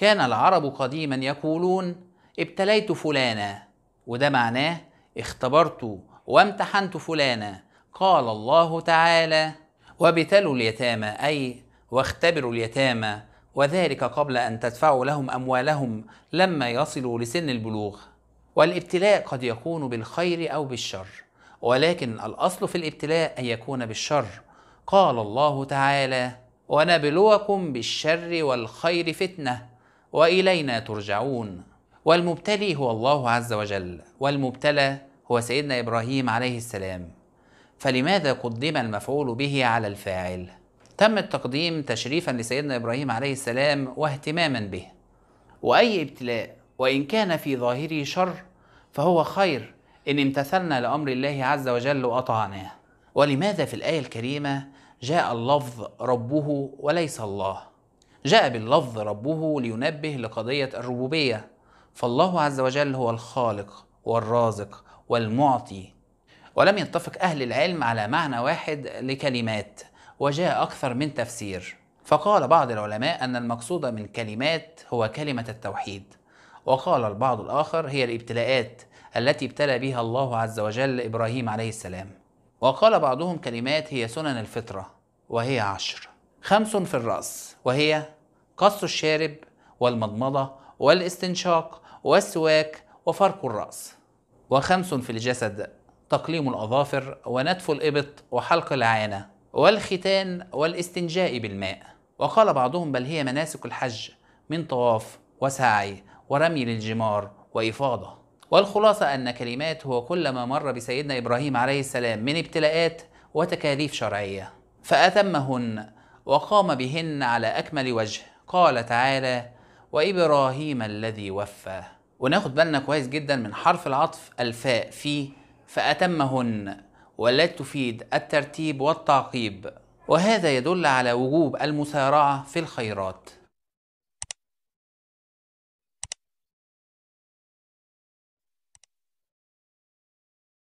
كان العرب قديما يقولون ابتليت فلانا وده معناه اختبرت وامتحنت فلانا قال الله تعالى وابتلوا اليتامى اي واختبروا اليتامى وذلك قبل ان تدفعوا لهم اموالهم لما يصلوا لسن البلوغ والابتلاء قد يكون بالخير او بالشر ولكن الاصل في الابتلاء ان يكون بالشر قال الله تعالى ونبلوكم بالشر والخير فتنه والينا ترجعون والمبتلي هو الله عز وجل والمبتلى هو سيدنا ابراهيم عليه السلام فلماذا قدم المفعول به على الفاعل تم التقديم تشريفا لسيدنا ابراهيم عليه السلام واهتماما به واي ابتلاء وان كان في ظاهره شر فهو خير ان امتثلنا لامر الله عز وجل واطعناه ولماذا في الايه الكريمه جاء اللفظ ربه وليس الله جاء باللفظ ربه لينبه لقضية الربوبية فالله عز وجل هو الخالق والرازق والمعطي ولم يتفق أهل العلم على معنى واحد لكلمات وجاء أكثر من تفسير فقال بعض العلماء أن المقصود من كلمات هو كلمة التوحيد وقال البعض الآخر هي الابتلاءات التي ابتلى بها الله عز وجل إبراهيم عليه السلام وقال بعضهم كلمات هي سنن الفطرة وهي عشر خمس في الرأس وهي قص الشارب والمضمضة والاستنشاق والسواك وفرك الرأس وخمس في الجسد تقليم الأظافر ونتف الإبط وحلق العانة والختان والاستنجاء بالماء وقال بعضهم بل هي مناسك الحج من طواف وسعي ورمي للجمار وإفاضة والخلاصة أن كلمات هو كل ما مر بسيدنا إبراهيم عليه السلام من ابتلاءات وتكاليف شرعية فأتمهن وقام بهن على أكمل وجه قال تعالى وإبراهيم الذي وفى وناخد بالنا كويس جدا من حرف العطف الفاء في فأتمهن والتي تفيد الترتيب والتعقيب وهذا يدل على وجوب المسارعة في الخيرات